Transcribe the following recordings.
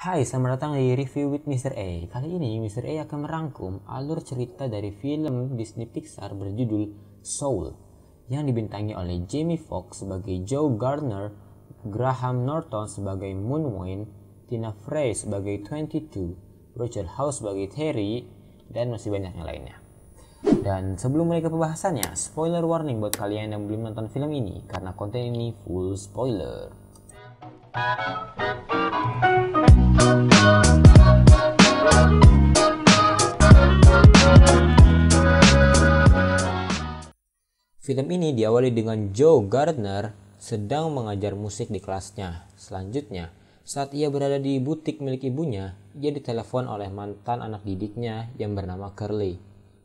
Hai, selamat datang di Review with Mr. A. Kali ini Mr. A akan merangkum alur cerita dari film Disney Pixar berjudul Soul yang dibintangi oleh Jamie Foxx sebagai Joe Gardner, Graham Norton sebagai Moonwind, Tina Frey sebagai 22, Rachel House sebagai Terry, dan masih banyak yang lainnya. Dan sebelum mulai ke pembahasannya, spoiler warning buat kalian yang belum nonton film ini karena konten ini full spoiler. Film ini diawali dengan Joe Gardner sedang mengajar musik di kelasnya. Selanjutnya, saat ia berada di butik milik ibunya, ia ditelepon oleh mantan anak didiknya yang bernama Curly.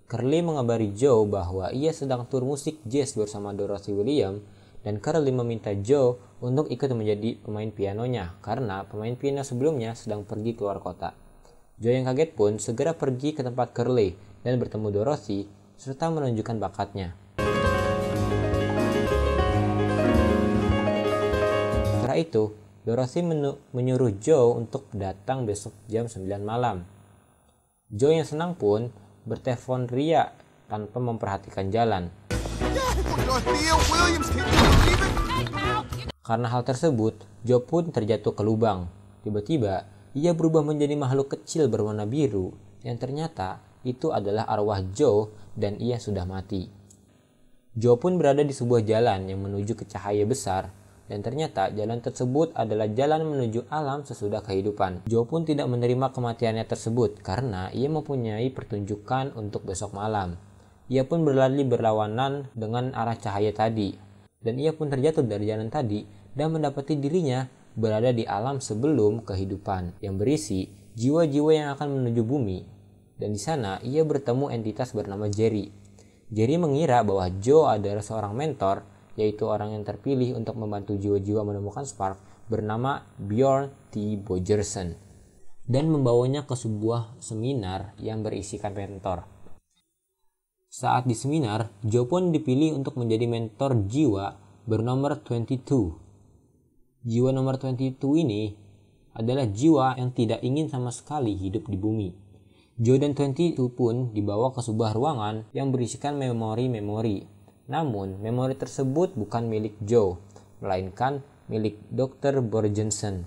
Curly mengabari Joe bahwa ia sedang tur musik jazz bersama Dorothy Williams dan Carly meminta Joe untuk ikut menjadi pemain pianonya karena pemain piano sebelumnya sedang pergi keluar kota. Joe yang kaget pun segera pergi ke tempat Curly dan bertemu Dorothy serta menunjukkan bakatnya. Setelah itu, Dorothy menyuruh Joe untuk datang besok jam 9 malam. Joe yang senang pun bertelepon Ria tanpa memperhatikan jalan. Karena hal tersebut, Job pun terjatuh ke lubang. Tiba-tiba, ia berubah menjadi makhluk kecil berwarna biru yang ternyata itu adalah arwah Joe dan ia sudah mati. Joe pun berada di sebuah jalan yang menuju ke cahaya besar dan ternyata jalan tersebut adalah jalan menuju alam sesudah kehidupan. Joe pun tidak menerima kematiannya tersebut karena ia mempunyai pertunjukan untuk besok malam. Ia pun berlari berlawanan dengan arah cahaya tadi, dan ia pun terjatuh dari jalan tadi dan mendapati dirinya berada di alam sebelum kehidupan yang berisi jiwa-jiwa yang akan menuju bumi. Dan di sana ia bertemu entitas bernama Jerry. Jerry mengira bahwa Joe adalah seorang mentor, yaitu orang yang terpilih untuk membantu jiwa-jiwa menemukan Spark bernama Bjorn T. Bojerson dan membawanya ke sebuah seminar yang berisikan mentor. Saat di seminar, Joe pun dipilih untuk menjadi mentor jiwa bernomor 22. Jiwa nomor 22 ini adalah jiwa yang tidak ingin sama sekali hidup di bumi. Joe dan 22 pun dibawa ke sebuah ruangan yang berisikan memori-memori. Namun, memori tersebut bukan milik Joe, melainkan milik Dr. Borgensen.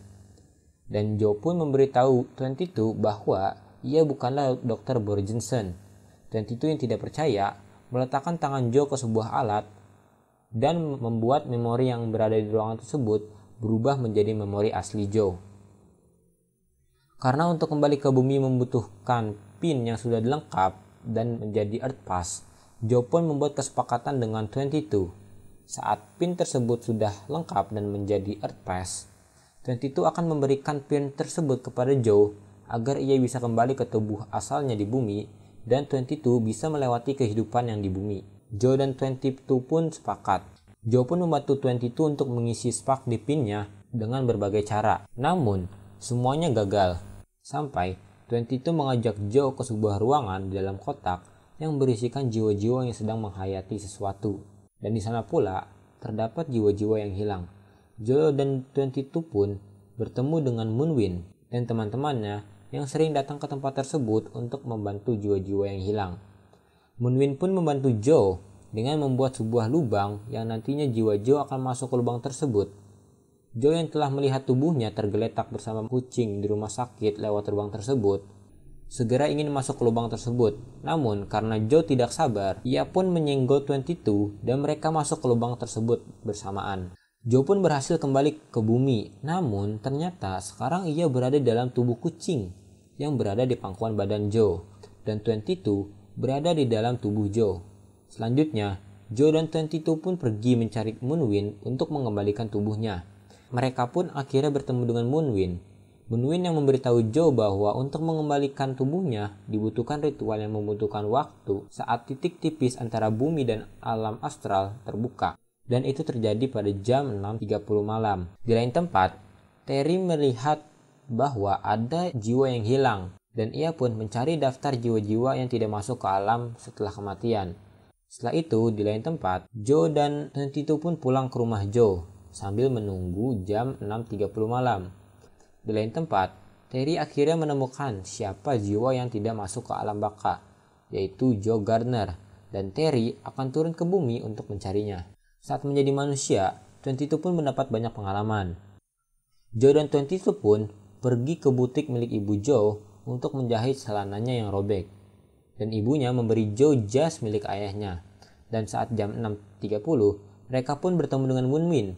Dan Joe pun memberitahu 22 bahwa ia bukanlah Dr. Borgensen, dan Tito yang tidak percaya meletakkan tangan Joe ke sebuah alat dan membuat memori yang berada di ruangan tersebut berubah menjadi memori asli Joe. Karena untuk kembali ke bumi membutuhkan pin yang sudah lengkap dan menjadi Earth Pass, Joe pun membuat kesepakatan dengan 22. Saat pin tersebut sudah lengkap dan menjadi Earth Pass, 22 akan memberikan pin tersebut kepada Joe agar ia bisa kembali ke tubuh asalnya di bumi dan 22 bisa melewati kehidupan yang di bumi. Joe dan 22 pun sepakat. Joe pun membantu 22 untuk mengisi spark di pinnya dengan berbagai cara. Namun, semuanya gagal. Sampai 22 mengajak Joe ke sebuah ruangan di dalam kotak yang berisikan jiwa-jiwa yang sedang menghayati sesuatu. Dan di sana pula, terdapat jiwa-jiwa yang hilang. Joe dan 22 pun bertemu dengan Moonwin dan teman-temannya yang sering datang ke tempat tersebut untuk membantu jiwa-jiwa yang hilang. Munwin pun membantu Joe dengan membuat sebuah lubang yang nantinya jiwa Joe akan masuk ke lubang tersebut. Joe yang telah melihat tubuhnya tergeletak bersama kucing di rumah sakit lewat lubang tersebut, segera ingin masuk ke lubang tersebut. Namun karena Joe tidak sabar, ia pun menyenggol 22 dan mereka masuk ke lubang tersebut bersamaan. Joe pun berhasil kembali ke bumi, namun ternyata sekarang ia berada dalam tubuh kucing yang berada di pangkuan badan Joe, dan 22 berada di dalam tubuh Joe. Selanjutnya, Joe dan 22 pun pergi mencari Moonwin untuk mengembalikan tubuhnya. Mereka pun akhirnya bertemu dengan Moonwin. Moonwin yang memberitahu Joe bahwa untuk mengembalikan tubuhnya dibutuhkan ritual yang membutuhkan waktu saat titik tipis antara bumi dan alam astral terbuka dan itu terjadi pada jam 6.30 malam. Di lain tempat, Terry melihat bahwa ada jiwa yang hilang dan ia pun mencari daftar jiwa-jiwa yang tidak masuk ke alam setelah kematian. Setelah itu, di lain tempat, Joe dan tentu pun pulang ke rumah Joe sambil menunggu jam 6.30 malam. Di lain tempat, Terry akhirnya menemukan siapa jiwa yang tidak masuk ke alam baka, yaitu Joe Gardner, dan Terry akan turun ke bumi untuk mencarinya. Saat menjadi manusia, 22 pun mendapat banyak pengalaman. Joe dan 22 pun pergi ke butik milik ibu Joe untuk menjahit celananya yang robek. Dan ibunya memberi Joe jas milik ayahnya. Dan saat jam 6.30, mereka pun bertemu dengan Moon Min.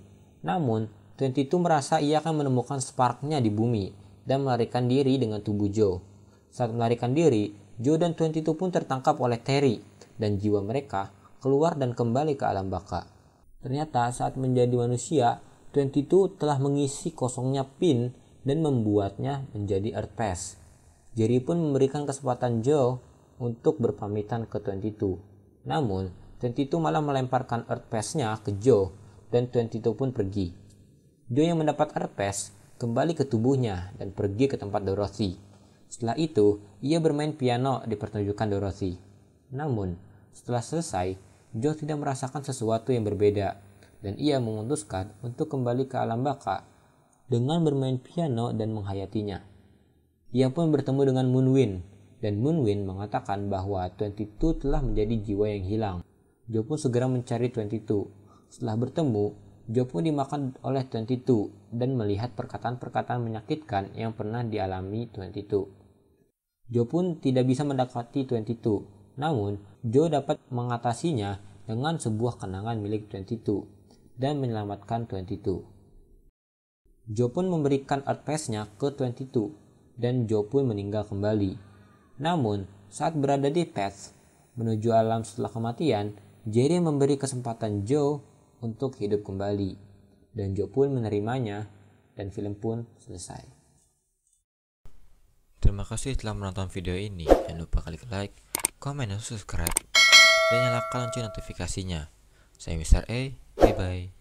Namun, 22 merasa ia akan menemukan sparknya di bumi dan melarikan diri dengan tubuh Joe. Saat melarikan diri, Joe dan 22 pun tertangkap oleh Terry dan jiwa mereka keluar dan kembali ke alam baka. Ternyata saat menjadi manusia, 22 telah mengisi kosongnya Pin dan membuatnya menjadi Earth Pass. Jerry pun memberikan kesempatan Joe untuk berpamitan ke 22. Namun, 22 malah melemparkan Earth pass nya ke Joe dan 22 pun pergi. Joe yang mendapat Earth Pass kembali ke tubuhnya dan pergi ke tempat Dorothy. Setelah itu, ia bermain piano di pertunjukan Dorothy. Namun, setelah selesai, Joe tidak merasakan sesuatu yang berbeda, dan ia memutuskan untuk kembali ke alam baka dengan bermain piano dan menghayatinya. Ia pun bertemu dengan Moon Moonwin, dan Moon Moonwin mengatakan bahwa 22 telah menjadi jiwa yang hilang. Joe pun segera mencari 22. Setelah bertemu, Joe pun dimakan oleh 22 dan melihat perkataan-perkataan menyakitkan yang pernah dialami 22. Joe pun tidak bisa mendekati 22 namun, Joe dapat mengatasinya dengan sebuah kenangan milik 22 dan menyelamatkan 22. Joe pun memberikan art piece-nya ke 22 dan Joe pun meninggal kembali. Namun, saat berada di path menuju alam setelah kematian, Jerry memberi kesempatan Joe untuk hidup kembali. Dan Joe pun menerimanya dan film pun selesai. Terima kasih telah menonton video ini. Jangan lupa klik like, komen dan subscribe, dan nyalakan lonceng notifikasinya. Saya Mister A, bye-bye.